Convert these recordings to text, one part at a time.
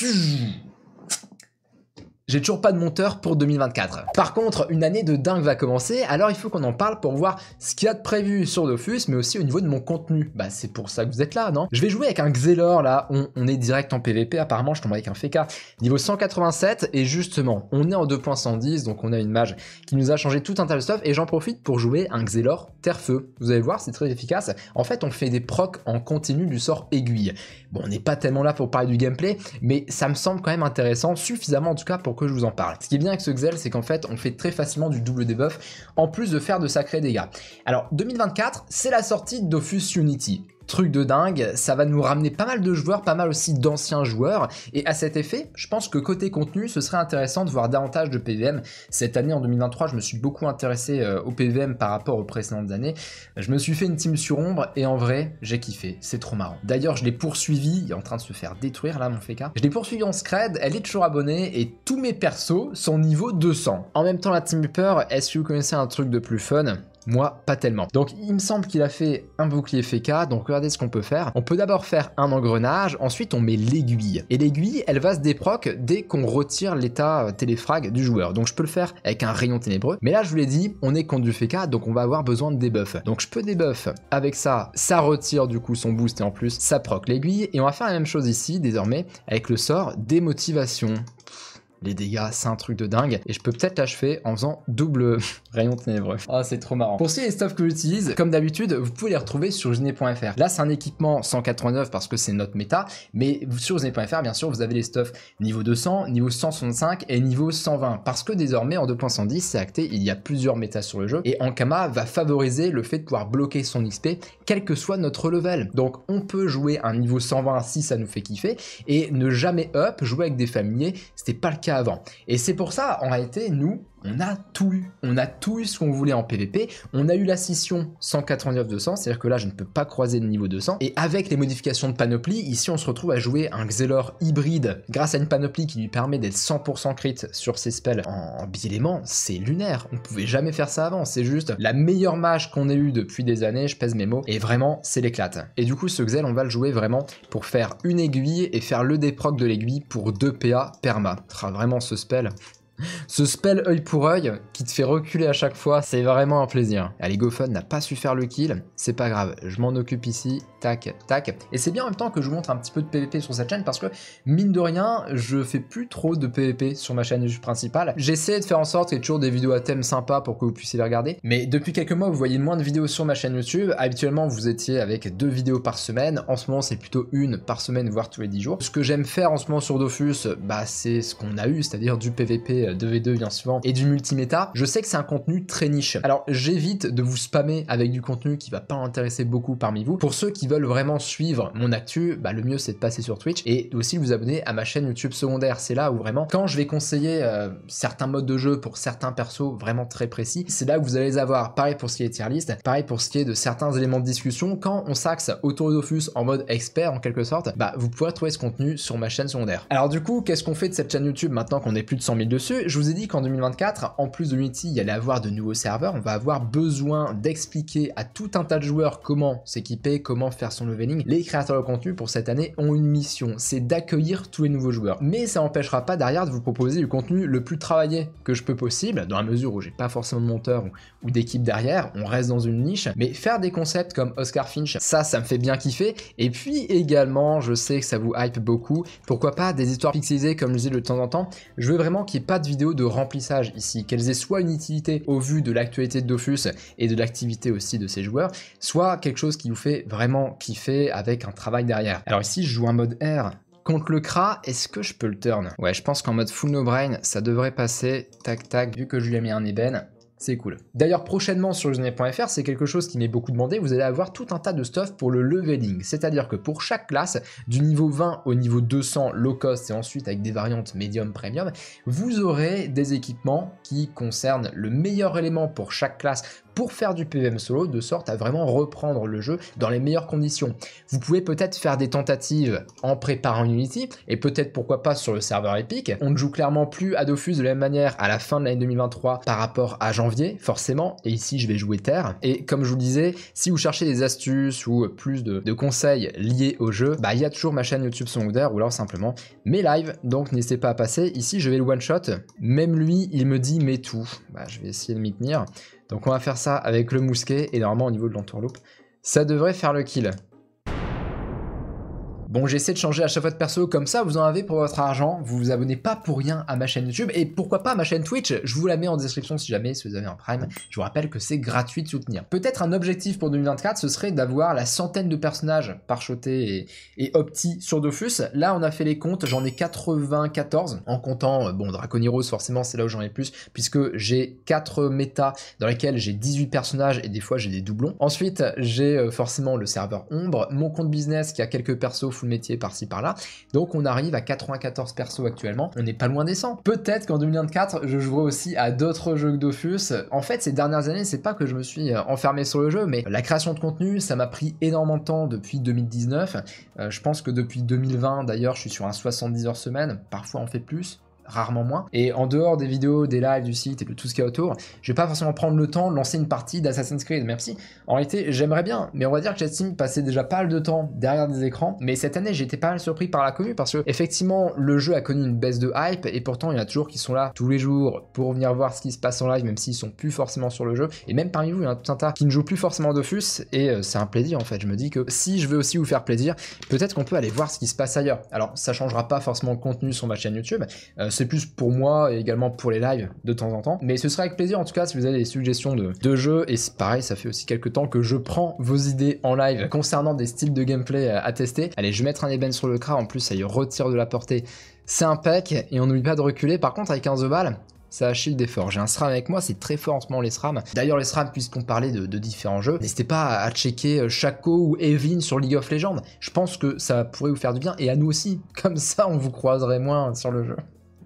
Phew. J'ai toujours pas de monteur pour 2024. Par contre, une année de dingue va commencer, alors il faut qu'on en parle pour voir ce qu'il y a de prévu sur Dofus, mais aussi au niveau de mon contenu. Bah c'est pour ça que vous êtes là, non Je vais jouer avec un Xelor là, on, est direct en PVP, apparemment je tombe avec un FK niveau 187, et justement, on est en 2.110, donc on a une mage qui nous a changé tout un tas de stuff, et j'en profite pour jouer un Xelor Terre-Feu. Vous allez voir, c'est très efficace. En fait, on fait des procs en continu du sort aiguille. Bon, on n'est pas tellement là pour parler du gameplay, mais ça me semble quand même intéressant, suffisamment en tout cas pour je vous en parle. Ce qui est bien avec ce Xel, c'est qu'en fait, on fait très facilement du double debuff, en plus de faire de sacrés dégâts. Alors, 2024, c'est la sortie d'Offus Unity truc de dingue, ça va nous ramener pas mal de joueurs, pas mal aussi d'anciens joueurs, et à cet effet, je pense que côté contenu, ce serait intéressant de voir davantage de PVM. Cette année, en 2023, je me suis beaucoup intéressé euh, au PVM par rapport aux précédentes années. Je me suis fait une team sur ombre, et en vrai, j'ai kiffé, c'est trop marrant. D'ailleurs, je l'ai poursuivi, il est en train de se faire détruire là, mon féca. Je l'ai poursuivi en scred, elle est toujours abonnée, et tous mes persos sont niveau 200. En même temps, la team Upper, est-ce que vous connaissez un truc de plus fun moi, pas tellement. Donc, il me semble qu'il a fait un bouclier FK. Donc, regardez ce qu'on peut faire. On peut d'abord faire un engrenage. Ensuite, on met l'aiguille. Et l'aiguille, elle va se déproc dès qu'on retire l'état euh, téléfrag du joueur. Donc, je peux le faire avec un rayon ténébreux. Mais là, je vous l'ai dit, on est contre du FK. Donc, on va avoir besoin de debuff. Donc, je peux debuff avec ça. Ça retire du coup son boost et en plus, ça proc l'aiguille. Et on va faire la même chose ici, désormais, avec le sort démotivation les dégâts, c'est un truc de dingue. Et je peux peut-être l'achever en faisant double rayon ténébreux. Ah, c'est trop marrant. Pour ce qui est des que j'utilise, comme d'habitude, vous pouvez les retrouver sur gené.fr. Là, c'est un équipement 189 parce que c'est notre méta, mais sur gené.fr, bien sûr, vous avez les stuffs niveau 200, niveau 165 et niveau 120. Parce que désormais, en 2.110, c'est acté, il y a plusieurs métas sur le jeu. Et Ankama va favoriser le fait de pouvoir bloquer son XP, quel que soit notre level. Donc, on peut jouer un niveau 120 si ça nous fait kiffer, et ne jamais up, jouer avec des familiers, c'était pas le cas avant. Et c'est pour ça, en réalité, nous, on a tout eu. On a tout eu ce qu'on voulait en PvP. On a eu la scission 189-200, c'est-à-dire que là, je ne peux pas croiser le niveau 200. Et avec les modifications de panoplie, ici, on se retrouve à jouer un Xelor hybride grâce à une panoplie qui lui permet d'être 100% crit sur ses spells en biélément. C'est lunaire. On pouvait jamais faire ça avant. C'est juste la meilleure mage qu'on ait eue depuis des années. Je pèse mes mots. Et vraiment, c'est l'éclate. Et du coup, ce Xel, on va le jouer vraiment pour faire une aiguille et faire le déproc de l'aiguille pour 2 PA perma. sera vraiment ce spell ce spell œil pour œil qui te fait reculer à chaque fois, c'est vraiment un plaisir. Allez, n'a pas su faire le kill, c'est pas grave, je m'en occupe ici, tac, tac. Et c'est bien en même temps que je vous montre un petit peu de PvP sur cette chaîne parce que, mine de rien, je fais plus trop de PvP sur ma chaîne YouTube principale. J'essaie de faire en sorte qu'il y ait toujours des vidéos à thème sympa pour que vous puissiez les regarder. Mais depuis quelques mois, vous voyez moins de vidéos sur ma chaîne YouTube. Habituellement, vous étiez avec deux vidéos par semaine. En ce moment, c'est plutôt une par semaine, voire tous les dix jours. Ce que j'aime faire en ce moment sur Dofus, bah, c'est ce qu'on a eu, c'est-à-dire du PvP 2v2 bien souvent, et du multiméta, je sais que c'est un contenu très niche. Alors j'évite de vous spammer avec du contenu qui va pas intéresser beaucoup parmi vous. Pour ceux qui veulent vraiment suivre mon actu, bah, le mieux c'est de passer sur Twitch et aussi vous abonner à ma chaîne YouTube secondaire. C'est là où vraiment, quand je vais conseiller euh, certains modes de jeu pour certains persos vraiment très précis, c'est là où vous allez les avoir. Pareil pour ce qui est tier list, pareil pour ce qui est de certains éléments de discussion. Quand on s'axe autour d'Ofus en mode expert en quelque sorte, bah, vous pouvez trouver ce contenu sur ma chaîne secondaire. Alors du coup, qu'est-ce qu'on fait de cette chaîne YouTube maintenant qu'on est plus de 100 000 dessus je vous ai dit qu'en 2024, en plus de Unity, il y allait avoir de nouveaux serveurs, on va avoir besoin d'expliquer à tout un tas de joueurs comment s'équiper, comment faire son leveling. Les créateurs de contenu pour cette année ont une mission, c'est d'accueillir tous les nouveaux joueurs. Mais ça n'empêchera pas derrière de vous proposer du contenu le plus travaillé que je peux possible, dans la mesure où j'ai pas forcément de monteur ou, d'équipe derrière, on reste dans une niche, mais faire des concepts comme Oscar Finch, ça, ça me fait bien kiffer. Et puis également, je sais que ça vous hype beaucoup, pourquoi pas des histoires pixelisées comme je dis de temps en temps, je veux vraiment qu'il n'y ait pas de vidéos de remplissage ici, qu'elles aient soit une utilité au vu de l'actualité de Dofus et de l'activité aussi de ses joueurs, soit quelque chose qui vous fait vraiment kiffer avec un travail derrière. Alors ici, je joue un mode R, Contre le Kra, est-ce que je peux le turn Ouais, je pense qu'en mode full no brain, ça devrait passer. Tac tac, vu que je lui ai mis un ébène, c'est cool. D'ailleurs, prochainement sur genet.fr, c'est quelque chose qui m'est beaucoup demandé, vous allez avoir tout un tas de stuff pour le leveling, c'est-à-dire que pour chaque classe, du niveau 20 au niveau 200 low cost et ensuite avec des variantes medium premium, vous aurez des équipements qui concernent le meilleur élément pour chaque classe pour faire du PVM solo de sorte à vraiment reprendre le jeu dans les meilleures conditions. Vous pouvez peut-être faire des tentatives en préparant Unity et peut-être pourquoi pas sur le serveur Epic. On ne joue clairement plus à Dofus de la même manière à la fin de l'année 2023 par rapport à janvier forcément et ici je vais jouer Terre et comme je vous le disais si vous cherchez des astuces ou plus de, conseils liés au jeu bah il y a toujours ma chaîne YouTube Songder ou alors simplement mes lives donc n'hésitez pas à passer. Ici je vais le one shot même lui il me dit mais tout. Bah, je vais essayer de m'y tenir. Donc on va faire ça avec le mousquet et normalement au niveau de l'entourloupe, ça devrait faire le kill. Bon, j'essaie de changer à chaque fois de perso comme ça, vous en avez pour votre argent. Vous vous abonnez pas pour rien à ma chaîne YouTube et pourquoi pas à ma chaîne Twitch. Je vous la mets en description si jamais si vous avez un Prime. Je vous rappelle que c'est gratuit de soutenir. Peut-être un objectif pour 2024, ce serait d'avoir la centaine de personnages parchotés et, et opti sur Dofus. Là, on a fait les comptes, j'en ai 94 en comptant, euh, bon, Draconiros forcément, c'est là où j'en ai plus puisque j'ai 4 méta dans lesquels j'ai 18 personnages et des fois j'ai des doublons. Ensuite, j'ai euh, forcément le serveur Ombre, mon compte business qui a quelques persos métier par-ci par-là. Donc on arrive à 94 perso actuellement, on n'est pas loin des 100. Peut-être qu'en 2024, je jouerai aussi à d'autres jeux que Dofus. En fait, ces dernières années, c'est pas que je me suis euh, enfermé sur le jeu, mais la création de contenu, ça m'a pris énormément de temps depuis 2019. Euh, je pense que depuis 2020, d'ailleurs, je suis sur un 70 heures semaine, parfois on fait plus, rarement moins. Et en dehors des vidéos, des lives, du site et de tout ce qu'il y a autour, je vais pas forcément prendre le temps de lancer une partie d'Assassin's Creed, Merci. en réalité j'aimerais bien. Mais on va dire que j'estime passer déjà pas mal de temps derrière des écrans. Mais cette année, j'étais pas mal surpris par la commu parce que effectivement, le jeu a connu une baisse de hype et pourtant il y en a toujours qui sont là tous les jours pour venir voir ce qui se passe en live, même s'ils sont plus forcément sur le jeu. Et même parmi vous, il y en a tout un tas qui ne jouent plus forcément Dofus et euh, c'est un plaisir en fait. Je me dis que si je veux aussi vous faire plaisir, peut-être qu'on peut aller voir ce qui se passe ailleurs. Alors ça changera pas forcément le contenu sur ma chaîne YouTube. Euh, c'est plus pour moi et également pour les lives de temps en temps. Mais ce sera avec plaisir en tout cas si vous avez des suggestions de, de jeux. Et c'est pareil, ça fait aussi quelques temps que je prends vos idées en live concernant des styles de gameplay à tester. Allez, je vais mettre un ébène sur le crâne. en plus ça y retire de la portée. C'est un impec et on n'oublie pas de reculer. Par contre, avec 15 balles, ça achille shield fort. J'ai un SRAM avec moi, c'est très fort en ce moment les SRAM. D'ailleurs les SRAM, puisqu'on parlait de, de, différents jeux, n'hésitez pas à checker euh, Shaco ou Evin sur League of Legends. Je pense que ça pourrait vous faire du bien, et à nous aussi. Comme ça, on vous croiserait moins sur le jeu.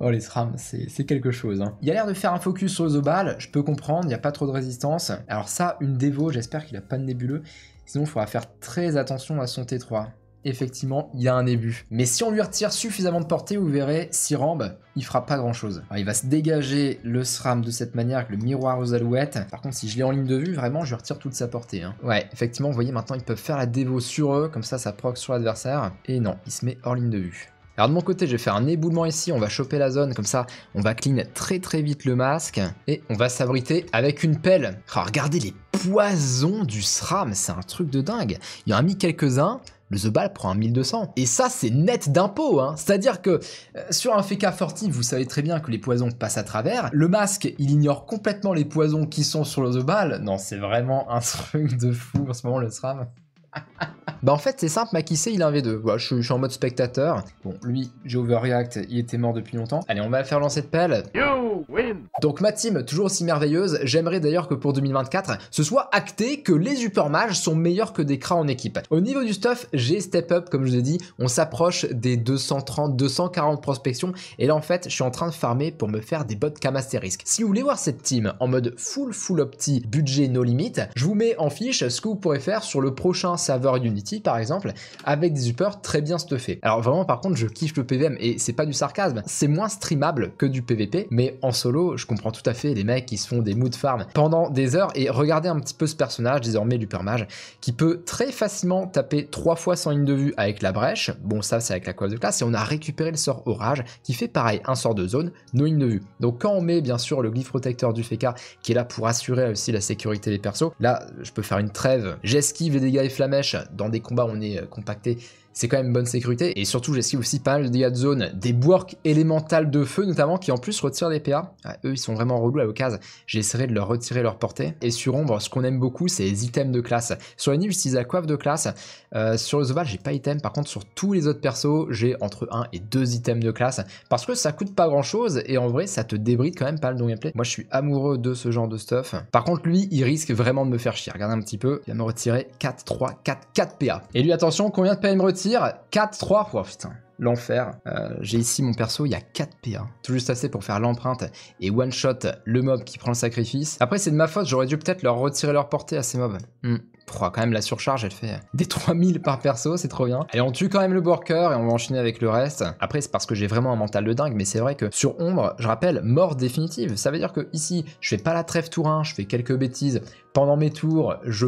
Oh, les SRAM, c'est quelque chose. Hein. Il a l'air de faire un focus sur les je peux comprendre, il n'y a pas trop de résistance. Alors ça, une dévo, j'espère qu'il a pas de nébuleux. Sinon, il faudra faire très attention à son T3 effectivement, il y a un début. Mais si on lui retire suffisamment de portée, vous verrez, rambe il fera pas grand chose. il va se dégager le SRAM de cette manière avec le miroir aux alouettes. Par contre, si je l'ai en ligne de vue, vraiment, je lui retire toute sa portée. Hein. Ouais, effectivement, vous voyez, maintenant, ils peuvent faire la dévo sur eux, comme ça, ça proc sur l'adversaire. Et non, il se met hors ligne de vue. Alors de mon côté, je vais faire un éboulement ici, on va choper la zone, comme ça, on va clean très très vite le masque, et on va s'abriter avec une pelle. Ah, regardez les poisons du SRAM, c'est un truc de dingue. Il y en a mis quelques-uns, le The prend un 1200. Et ça, c'est net d'impôt. Hein. C'est-à-dire que euh, sur un FK40, vous savez très bien que les poisons passent à travers. Le masque, il ignore complètement les poisons qui sont sur le The Ball. Non, c'est vraiment un truc de fou en ce moment, le SRAM. Bah en fait c'est simple, Makissé il a un V2. Bah, je, suis en mode spectateur. Bon, lui, j'ai overreact, il était mort depuis longtemps. Allez, on va faire lancer de pelle. You win Donc ma team, toujours aussi merveilleuse. J'aimerais d'ailleurs que pour 2024, ce soit acté que les supermages Mages sont meilleurs que des cras en équipe. Au niveau du stuff, j'ai step up, comme je vous ai dit, on s'approche des 230, 240 prospections. Et là en fait, je suis en train de farmer pour me faire des bots Kamasterisk. Si vous voulez voir cette team en mode full full opti, budget no limit, je vous mets en fiche ce que vous pourrez faire sur le prochain serveur Unity par exemple avec des uppers très bien stuffés. Alors vraiment par contre je kiffe le PVM et c'est pas du sarcasme, c'est moins streamable que du PVP mais en solo je comprends tout à fait les mecs qui se font des moods farm pendant des heures et regardez un petit peu ce personnage désormais du mage qui peut très facilement taper trois fois sans ligne de vue avec la brèche, bon ça c'est avec la coiffe de classe et on a récupéré le sort orage qui fait pareil un sort de zone, nos lignes de vue. Donc quand on met bien sûr le glyph protecteur du Feka, qui est là pour assurer aussi la sécurité des persos, là je peux faire une trêve, j'esquive les dégâts et flamèches dans des combats, on est euh, compacté c'est quand même bonne sécurité. Et surtout, j'esquive aussi pas mal de dégâts de zone, des bourques élémentales de feu notamment, qui en plus retirent des PA. Ah, eux, ils sont vraiment relous à l'occasion. J'essaierai de leur retirer leur portée. Et sur Ombre, ce qu'on aime beaucoup, c'est les items de classe. Sur les nuit, j'utilise la coiffe de classe. Euh, sur le Zoval, j'ai pas item. Par contre, sur tous les autres persos, j'ai entre 1 et 2 items de classe. Parce que ça coûte pas grand chose, et en vrai, ça te débride quand même pas le don gameplay. Moi, je suis amoureux de ce genre de stuff. Par contre, lui, il risque vraiment de me faire chier. Regarde un petit peu, il va me retirer 4, 3, 4, 4 PA. Et lui, attention, combien de PA il me retire 4-3. putain, l'enfer. Euh, j'ai ici mon perso, il y a 4 PA. Tout juste assez pour faire l'empreinte et one-shot le mob qui prend le sacrifice. Après, c'est de ma faute, j'aurais dû peut-être leur retirer leur portée à ces mobs. Hmm. quand même la surcharge, elle fait des 3000 par perso, c'est trop bien. et on tue quand même le worker et on va enchaîner avec le reste. Après, c'est parce que j'ai vraiment un mental de dingue, mais c'est vrai que sur Ombre, je rappelle, mort définitive. Ça veut dire que ici, je fais pas la trêve tour 1, je fais quelques bêtises. Pendant mes tours, je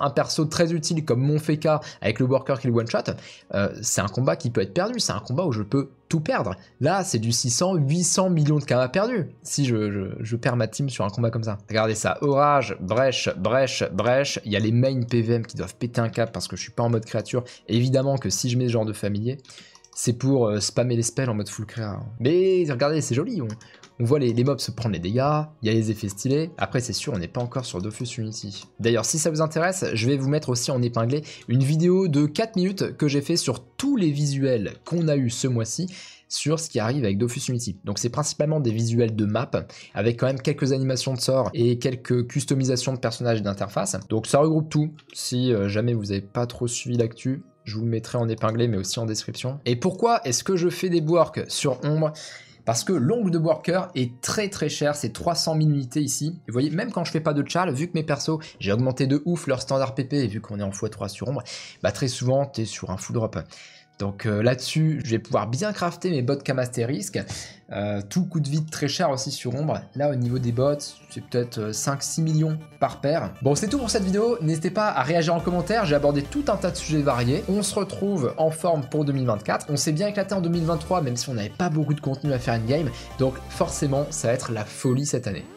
un perso très utile comme mon Feka avec le worker qui le one-shot, euh, c'est un combat qui peut être perdu, c'est un combat où je peux tout perdre. Là, c'est du 600, 800 millions de cas perdu si je, perds ma team sur un combat comme ça. Regardez ça, orage, brèche, brèche, brèche, il y a les main PVM qui doivent péter un cap parce que je suis pas en mode créature. Évidemment que si je mets ce genre de familier, c'est pour euh, spammer les spells en mode full créa. Mais regardez, c'est joli, on voit les, mobs se prendre les dégâts, il y a les effets stylés. Après, c'est sûr, on n'est pas encore sur Dofus Unity. D'ailleurs, si ça vous intéresse, je vais vous mettre aussi en épinglé une vidéo de 4 minutes que j'ai fait sur tous les visuels qu'on a eu ce mois-ci sur ce qui arrive avec Dofus Unity. Donc c'est principalement des visuels de map, avec quand même quelques animations de sorts et quelques customisations de personnages et d'interface. Donc ça regroupe tout. Si euh, jamais vous n'avez pas trop suivi l'actu, je vous mettrai en épinglé mais aussi en description. Et pourquoi est-ce que je fais des work sur Ombre parce que l'ongle de worker est très très cher, c'est 300 000 unités ici. Et vous voyez, même quand je fais pas de char, vu que mes persos, j'ai augmenté de ouf leur standard PP et vu qu'on est en x3 sur ombre, bah très souvent tu es sur un full drop. Donc euh, là-dessus, je vais pouvoir bien crafter mes bots camastérisques. Euh, tout coûte vite très cher aussi sur Ombre. Là, au niveau des bots, c'est peut-être 5-6 euh, millions par paire. Bon, c'est tout pour cette vidéo. N'hésitez pas à réagir en commentaire. J'ai abordé tout un tas de sujets variés. On se retrouve en forme pour 2024. On s'est bien éclaté en 2023, même si on n'avait pas beaucoup de contenu à faire in-game. Donc forcément, ça va être la folie cette année.